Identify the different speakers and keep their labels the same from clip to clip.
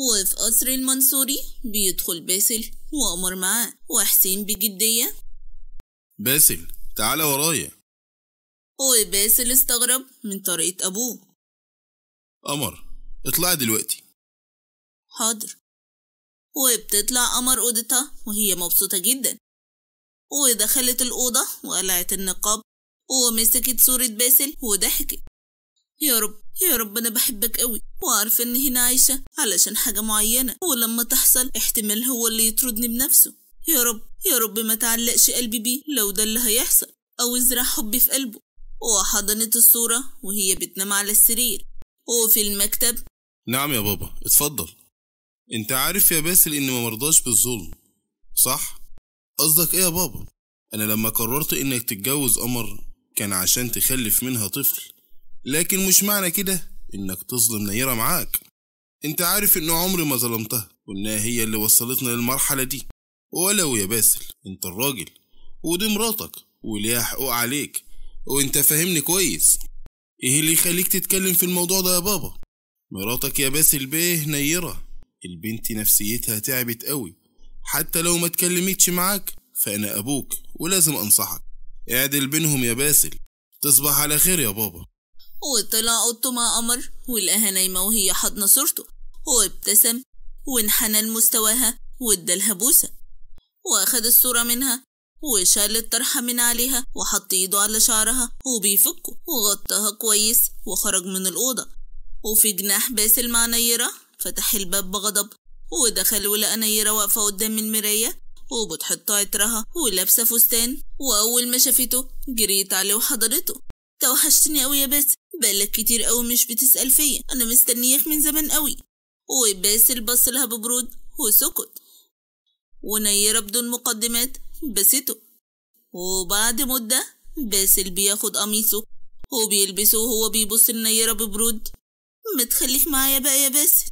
Speaker 1: وفي قصر المنصوري بيدخل باسل وقمر معاه وحسين بجدية
Speaker 2: باسل تعالى ورايا
Speaker 1: وباسل استغرب من طريقة أبوه
Speaker 2: قمر اطلعي دلوقتي
Speaker 1: حاضر وبتطلع قمر أوضتها وهي مبسوطة جدا ودخلت الأوضة وقلعت النقاب ومسكت صورة باسل وضحكت يا رب يا رب أنا بحبك قوي وعارفة إن هنا عايشة علشان حاجة معينة ولما تحصل احتمال هو اللي يطردني بنفسه يا رب يا رب ما تعلقش قلبي بيه لو ده اللي هيحصل أو ازرع حبي في قلبه وحضنت الصورة وهي بتنام على السرير وفي المكتب
Speaker 2: نعم يا بابا اتفضل انت عارف يا باسل اني ما مرضاش بالظلم صح قصدك ايه يا بابا انا لما قررت انك تتجوز قمر كان عشان تخلف منها طفل لكن مش معنى كده انك تظلم نيرة معاك انت عارف ان عمري ما ظلمتها وانها هي اللي وصلتنا للمرحلة دي ولو يا باسل انت الراجل ودي مراتك وليها حقوق عليك وانت فاهمني كويس ايه اللي يخليك تتكلم في الموضوع ده يا بابا مراتك يا باسل بيه نيرة البنت نفسيتها تعبت قوي حتى لو ما تكلمتش معاك فانا ابوك ولازم انصحك اعدل بينهم يا باسل تصبح على خير يا بابا
Speaker 1: وطلع أوضته مع قمر ولقاها نايمة وهي حاضنة صورته وابتسم وانحنى لمستواها وادالها بوسة واخد الصورة منها وشال الطرحة من عليها وحط ايده على شعرها وبيفكه وغطاها كويس وخرج من الأوضة وفي جناح باسل مع نيرة فتح الباب بغضب ودخل ولقى نيرة واقفة قدام المراية وبتحط عطرها ولابسة فستان وأول ما شافته جريت عليه وحضرته توحشتني أوي يا باسل بقالك كتير قوي مش بتسأل فيا أنا مستنياك من زمان قوي وباسل بص لها ببرود وسكت ونيرة بدون مقدمات بسته وبعد مدة باسل بياخد قميصه وبيلبسه وهو بيبص لنيرة ببرود ما تخليك معايا بقى يا باسل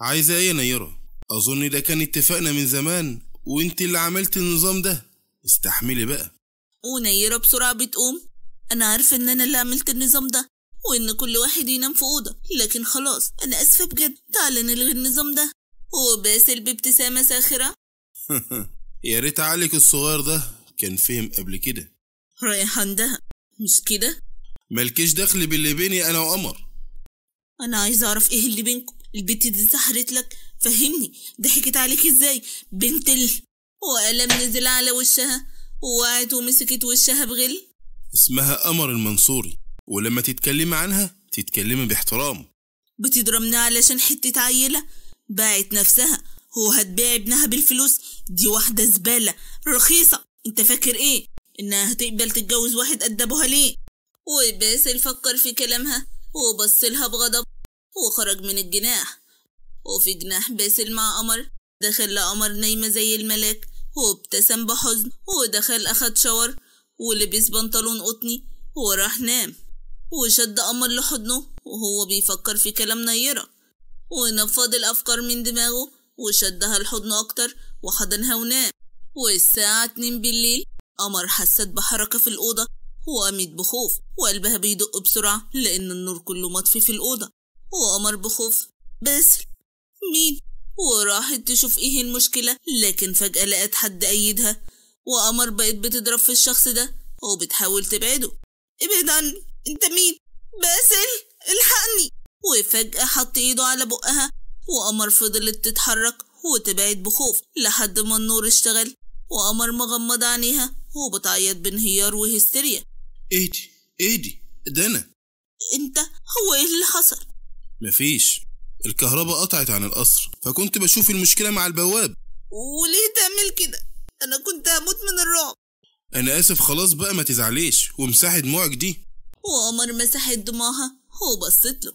Speaker 2: عايزة ايه يا نيرة؟ أظن ده كان اتفقنا من زمان وانت اللي عملت النظام ده استحملي بقى
Speaker 1: ونيرة بسرعة بتقوم أنا عارفة إن أنا اللي عملت النظام ده وإن كل واحد ينام في أوضة لكن خلاص أنا آسفة بجد تعالى نلغي النظام ده وباسل بابتسامة ساخرة
Speaker 2: يا ريت عليك الصغير ده كان فهم قبل كده
Speaker 1: رايح عندها مش كده؟
Speaker 2: مالكيش دخل باللي بيني أنا وقمر
Speaker 1: أنا عايز أعرف إيه اللي بينكم البت دي سحرت لك فهمني ضحكت عليك إزاي بنت ال وقلم نزل على وشها ووقعت ومسكت وشها بغل
Speaker 2: اسمها قمر المنصوري ولما تتكلمي عنها تتكلمي باحترام
Speaker 1: بتضربنا علشان حتة عيلة باعت نفسها هو هتبيع ابنها بالفلوس دي واحدة زبالة رخيصة انت فاكر ايه انها هتقبل تتجوز واحد قدبها ليه وباسل فكر في كلامها وبصلها بغضب وخرج من الجناح وفي جناح باسل مع قمر دخل لقمر نايمة زي الملاك وابتسم بحزن ودخل أخد شاور ولبس بنطلون قطني وراح نام وشد قمر لحضنه وهو بيفكر في كلام نيرة ونفض الأفكار من دماغه وشدها لحضنه أكتر وحضنها ونام والساعة اتنين بالليل قمر حست بحركة في الأوضة وقامت بخوف وقلبها بيدق بسرعة لأن النور كله مطفي في الأوضة وقمر بخوف بس مين وراحت تشوف ايه المشكلة لكن فجأة لقت حد أيدها وقمر بقت بتضرب في الشخص ده وبتحاول تبعده ابعد عني انت مين باسل الحقني وفجأة حط ايده على بقها وقمر فضلت تتحرك وتبعد بخوف لحد ما النور اشتغل وقمر مغمض عينيها وبتعيط بانهيار وهستيريا اهدي اهدي ده انا انت هو ايه اللي حصل
Speaker 2: مفيش الكهرباء قطعت عن القصر فكنت بشوف المشكلة مع البواب
Speaker 1: وليه تعمل كده انا كنت هموت من الرعب
Speaker 2: انا اسف خلاص بقى ما تزعليش وامسحي دموعك دي
Speaker 1: وقمر مسحت دموعها وبصت له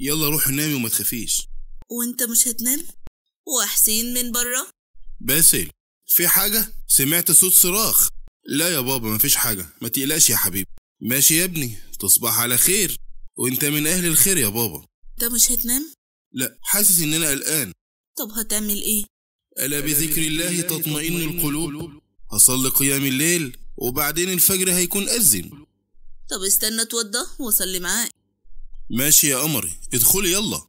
Speaker 2: يلا روحي نامي وما تخافيش
Speaker 1: وانت مش هتنام وحسين من بره
Speaker 2: باسل في حاجة سمعت صوت صراخ لا يا بابا مفيش حاجة ما تقلقش يا حبيبي ماشي يا ابني تصبح على خير وانت من اهل الخير يا بابا
Speaker 1: انت مش هتنام
Speaker 2: لا حاسس ان انا قلقان
Speaker 1: طب هتعمل ايه
Speaker 2: الا بذكر الله تطمئن القلوب هصلي قيام الليل وبعدين الفجر هيكون اذن
Speaker 1: طب استنى اتوضى واصلي معاك
Speaker 2: ماشي يا قمري ادخلي يلا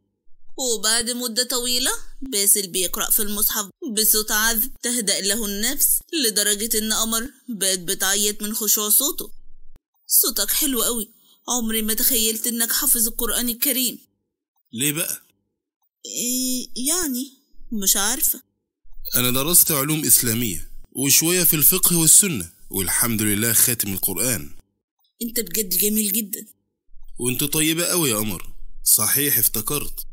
Speaker 1: وبعد مدة طويلة باسل بيقرأ في المصحف بصوت عذب تهدأ له النفس لدرجة إن قمر بقت بتعيط من خشوع صوته صوتك حلو قوي عمري ما تخيلت إنك حافظ القرآن الكريم ليه بقى؟ إيه يعني مش عارفة
Speaker 2: أنا درست علوم إسلامية وشوية في الفقه والسنة والحمد لله خاتم القرآن
Speaker 1: انت بجد جميل جدا
Speaker 2: وانت طيبة قوي يا قمر صحيح افتكرت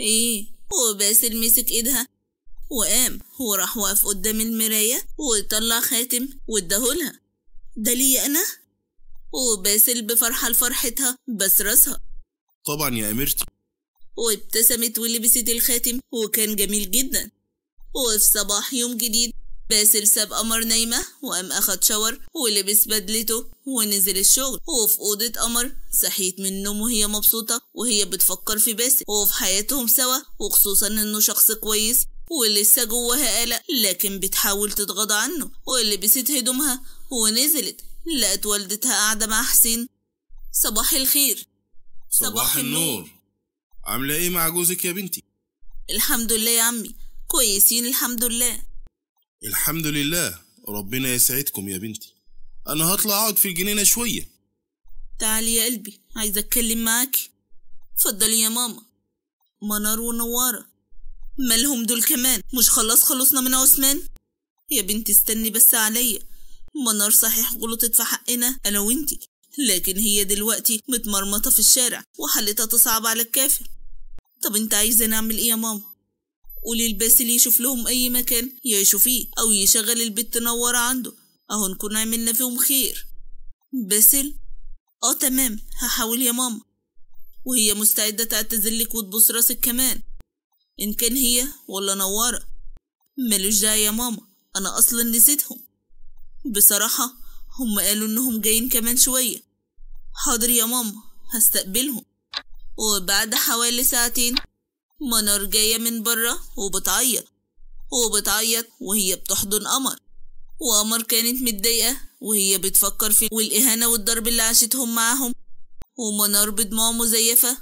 Speaker 1: ايه وباسل مسك ايدها وقام وراح واقف قدام المراية وطلع خاتم واداهولها ده ليا انا وباسل بفرحة لفرحتها بس راسها
Speaker 2: طبعا يا اميرتي
Speaker 1: وابتسمت ولبست الخاتم وكان جميل جدا وفي صباح يوم جديد باسل ساب قمر نايمة وقام أخد شاور ولبس بدلته ونزل الشغل وفي أوضة قمر صحيت من النوم وهي مبسوطة وهي بتفكر في باسل وفي حياتهم سوا وخصوصا إنه شخص كويس ولسه جواها قلق لكن بتحاول تتغاضى عنه ولبست هدومها ونزلت لقت والدتها قاعدة مع حسين صباح الخير
Speaker 2: صباح, صباح النور عاملة ايه مع جوزك يا بنتي؟
Speaker 1: الحمد لله يا عمي كويسين الحمد لله
Speaker 2: الحمد لله ربنا يسعدكم يا بنتي انا هطلع اقعد في الجنينه شويه
Speaker 1: تعالي يا قلبي عايزه اتكلم معاكي اتفضلي يا ماما منار ونواره مالهم دول كمان مش خلاص خلصنا من عثمان يا بنتي استني بس عليا منار صحيح غلطت في حقنا انا وانتي لكن هي دلوقتي متمرمطه في الشارع وحالتها تصعب على الكافر طب انت عايزه نعمل ايه يا ماما اللي يشوف لهم أي مكان يعيشوا فيه أو يشغل البيت تنور عنده أهو نكون عملنا فيهم خير باسل اه تمام هحاول يا ماما وهي مستعدة تعتذرلك وتبص راسك كمان إن كان هي ولا نورة ملوش داعي يا ماما أنا أصلا نسيتهم بصراحة هم قالوا إنهم جايين كمان شوية حاضر يا ماما هستقبلهم وبعد حوالي ساعتين منار جاية من برة وبتعيط وبتعيط وهي بتحضن قمر وقمر كانت متضايقة وهي بتفكر في والإهانة والضرب اللي عاشتهم معاهم ومنار بدموع مزيفة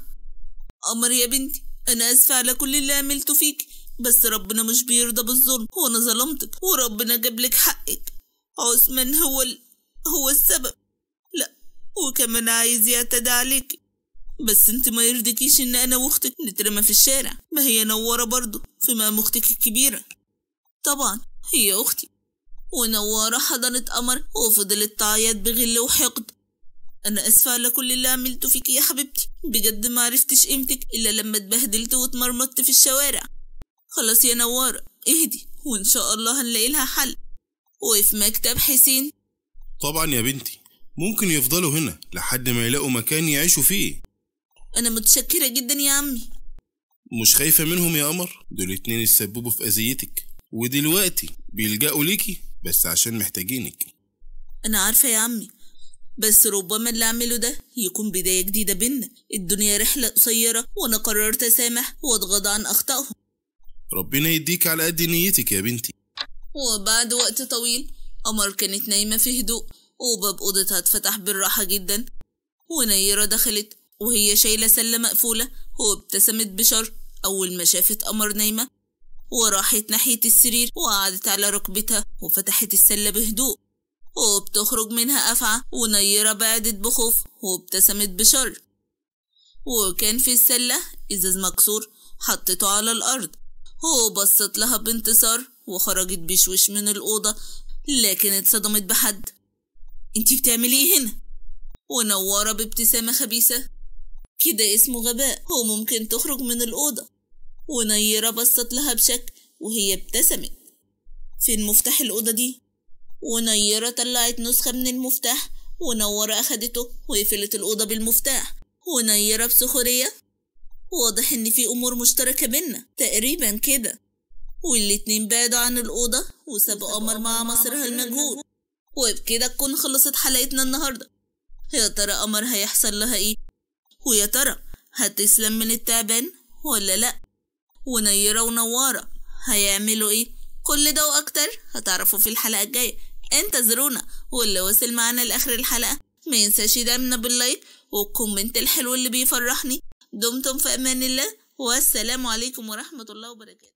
Speaker 1: قمر يا بنتي أنا آسفة على كل اللي عملته فيك بس ربنا مش بيرضى بالظلم وأنا ظلمتك وربنا جابلك حقك عثمان هو ال... هو السبب لا وكمان عايز يعتدى عليكي بس انت ما يرضيكيش ان انا واختك نترمى في الشارع ما هي نوارة برضه في مقام اختك الكبيره طبعا هي اختي ونواره حضنت قمر وفضلت تعيط بغل وحقد انا اسفه على كل اللي عملته فيك يا حبيبتي بجد ما عرفتش قيمتك الا لما اتبهدلت واتمرمطت في الشوارع خلاص يا نواره اهدي وان شاء الله هنلاقي لها حل وفي مكتب حسين
Speaker 2: طبعا يا بنتي ممكن يفضلوا هنا لحد ما يلاقوا مكان يعيشوا فيه
Speaker 1: أنا متشكرة جدا يا عمي
Speaker 2: مش خايفة منهم يا قمر دول اتنين اتسببوا في أذيتك ودلوقتي بيلجأوا ليكي بس عشان محتاجينك
Speaker 1: أنا عارفة يا عمي بس ربما اللي أعمله ده يكون بداية جديدة بينا الدنيا رحلة قصيرة وأنا قررت أسامح وأتغاضى عن أخطائهم
Speaker 2: ربنا يديك على قد نيتك يا بنتي
Speaker 1: وبعد وقت طويل قمر كانت نايمة في هدوء وباب أوضتها اتفتح بالراحة جدا ونيرة دخلت وهي شايلة سلة مقفولة وابتسمت بشر أول ما شافت قمر نايمة وراحت ناحية السرير وقعدت على ركبتها وفتحت السلة بهدوء وبتخرج منها أفعى ونيرة بعدت بخوف وابتسمت بشر وكان في السلة إزاز مكسور حطته على الأرض وبصت لها بانتصار وخرجت بشوش من الأوضة لكن اتصدمت بحد انتي بتعملي ايه هنا ونورة بابتسامة خبيثة كده اسمه غباء وممكن تخرج من الأوضة ونيرة بصت لها بشك وهي ابتسمت فين مفتاح الأوضة دي؟ ونيرة طلعت نسخة من المفتاح ونورة أخدته وقفلت الأوضة بالمفتاح ونيرة بسخرية واضح إن في أمور مشتركة بينا تقريبا كده والاتنين بعدوا عن الأوضة وسابوا قمر مع مصيرها المجهول وبكده تكون خلصت حلقتنا النهاردة يا ترى قمر هيحصل لها ايه ويا ترى هتسلم من التعبان ولا لأ ونيرة ونوارة هيعملوا ايه كل ده واكتر هتعرفوا في الحلقة الجاية انتظرونا واللي وصل معانا لاخر الحلقة ما ينساش يدعمنا باللايك والكومنت الحلو اللي بيفرحني دمتم في امان الله والسلام عليكم ورحمة الله وبركاته